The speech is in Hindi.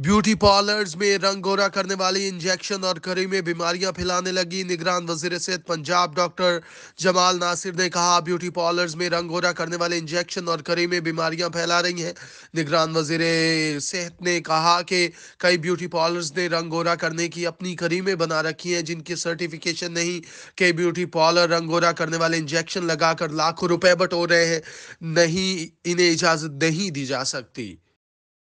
ब्यूटी पार्लर्स में रंग गोरा करने वाली इंजेक्शन और करी में बीमारियां फैलाने लगी निगरान वजीर सेहत पंजाब डॉक्टर जमाल नासिर ने कहा ब्यूटी पार्लर्स में रंग गोरा करने वाले इंजेक्शन और करी में बीमारियां फैला रही हैं निगरान वजीर सेहत ने कहा कि कई ब्यूटी पार्लर्स ने रंग गोरा करने की अपनी करीमें बना रखी हैं जिनकी सर्टिफिकेशन नहीं कई ब्यूटी पार्लर रंग गोरा करने वाले इंजेक्शन लगाकर लाखों रुपए बटोर रहे हैं नहीं इन्हें इजाजत नहीं दी जा सकती